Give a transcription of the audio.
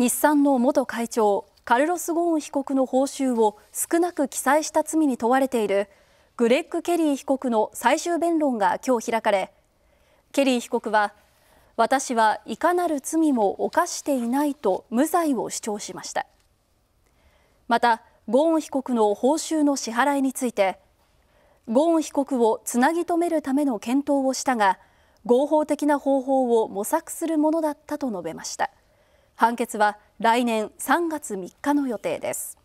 日産の元会長カルロス・ゴーン被告の報酬を少なく記載した罪に問われているグレッグ・ケリー被告の最終弁論が今日開かれケリー被告は私はいかなる罪も犯していないと無罪を主張しましたまたゴーン被告の報酬の支払いについてゴーン被告をつなぎ止めるための検討をしたが合法的な方法を模索するものだったと述べました。判決は来年3月3日の予定です。